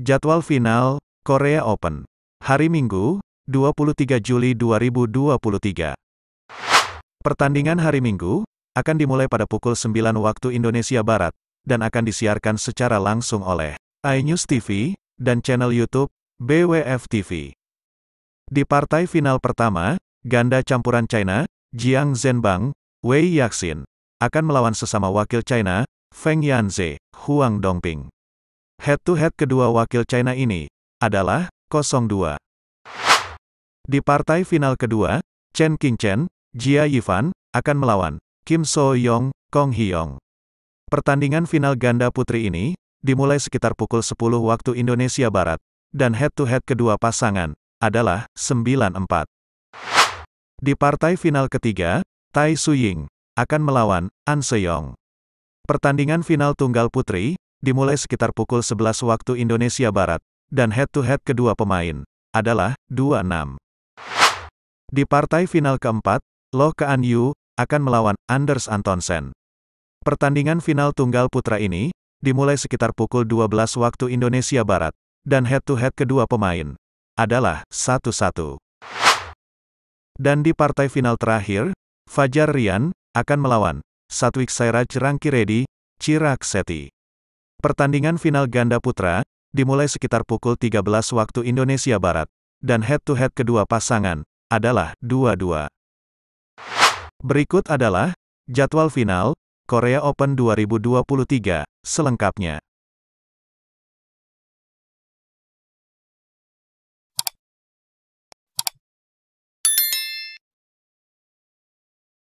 Jadwal final, Korea Open. Hari Minggu, 23 Juli 2023. Pertandingan hari Minggu, akan dimulai pada pukul 9 waktu Indonesia Barat, dan akan disiarkan secara langsung oleh iNews TV, dan channel YouTube, BWF TV. Di partai final pertama, ganda campuran China, Jiang Zhenbang, Wei Yaxin, akan melawan sesama wakil China, Feng Yanze, Huang Dongping. Head-to-head kedua wakil China ini adalah 0-2. Di partai final kedua, Chen Qingchen, Jia Yifan, akan melawan Kim So Yong, Kong Hyong. Pertandingan final ganda putri ini dimulai sekitar pukul 10 waktu Indonesia Barat, dan head-to-head kedua pasangan adalah 9-4. Di partai final ketiga, Tai Su Ying akan melawan An Seyong. Pertandingan final tunggal putri dimulai sekitar pukul 11 waktu Indonesia Barat, dan head-to-head -head kedua pemain adalah 2-6. Di partai final keempat, Loh Kaan Yu akan melawan Anders Antonsen. Pertandingan final tunggal putra ini dimulai sekitar pukul 12 waktu Indonesia Barat, dan head-to-head -head kedua pemain adalah 1-1. Dan di partai final terakhir, Fajar Rian akan melawan Satwik Sairaj Rangkiredi, Chirak Seti. Pertandingan final ganda putra, dimulai sekitar pukul 13 waktu Indonesia Barat, dan head-to-head -head kedua pasangan, adalah 2-2. Berikut adalah, jadwal final, Korea Open 2023, selengkapnya.